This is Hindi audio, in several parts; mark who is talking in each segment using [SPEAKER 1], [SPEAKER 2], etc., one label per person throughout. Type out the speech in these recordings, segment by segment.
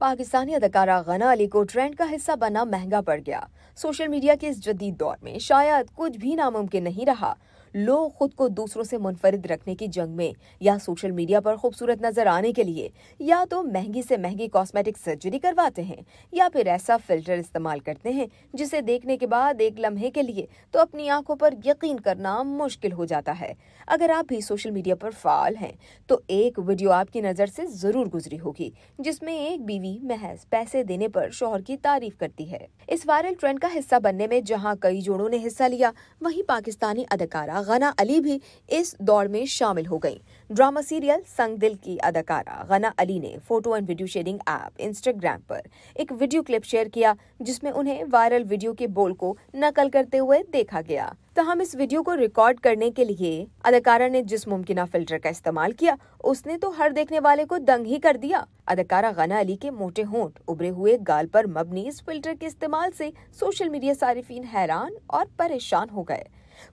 [SPEAKER 1] पाकिस्तानी अदाकारा गना अली को ट्रेंड का हिस्सा बनना महंगा पड़ गया सोशल मीडिया के इस जदीद दौर में शायद कुछ भी नामुमकिन नहीं रहा लोग खुद को दूसरों से मुनफरद रखने की जंग में या सोशल मीडिया पर खूबसूरत नजर आने के लिए या तो महंगी से महंगी कॉस्मेटिक सर्जरी करवाते हैं या फिर ऐसा फिल्टर इस्तेमाल करते हैं जिसे देखने के बाद एक लम्हे के लिए तो अपनी आंखों पर यकीन करना मुश्किल हो जाता है अगर आप भी सोशल मीडिया पर फाल हैं तो एक वीडियो आपकी नजर से जरूर गुजरी होगी जिसमें एक बीवी महज पैसे देने पर शोहर की तारीफ करती है इस वायरल ट्रेंड का हिस्सा बनने में जहाँ कई जोड़ों ने हिस्सा लिया वहीं पाकिस्तानी अदाकारा गना अली भी इस दौड़ में शामिल हो गईं। ड्रामा सीरियल संग दिल की अदाकारा गना अली ने photo and video sharing app Instagram पर एक वीडियो क्लिप शेयर किया जिसमें उन्हें वायरल वीडियो के बोल को नकल करते हुए देखा गया तहम तो इस वीडियो को रिकॉर्ड करने के लिए अदाकारा ने जिस मुमकिन फिल्टर का इस्तेमाल किया उसने तो हर देखने वाले को दंग ही कर दिया अदाकारा गना अली के मोटे होंठ उभरे हुए गाल पर मबनी इस फिल्टर के इस्तेमाल से सोशल मीडिया सार्फिन हैरान और परेशान हो गए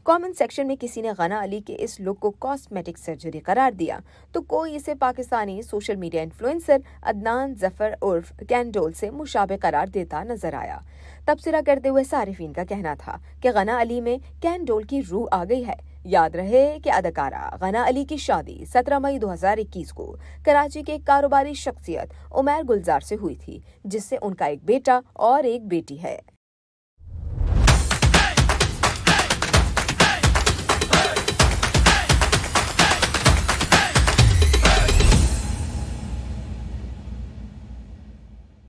[SPEAKER 1] कमेंट सेक्शन में किसी ने गना अली के इस लुक को कॉस्मेटिक सर्जरी करार दिया तो कोई इसे Pakistani social media influencer Adnan Zafar उर्फ कैंडोल से मुशाबे करार देता नजर आया तबसरा करते हुए सारिफिन का कहना था कि गना अली में कैंडोल की रूह आ गई है याद रहे कि अदाकारा गना अली की शादी 17 मई 2021 को कराची के कारोबारी शख्सियत उमर गुलजार से हुई थी जिससे उनका एक बेटा और एक बेटी है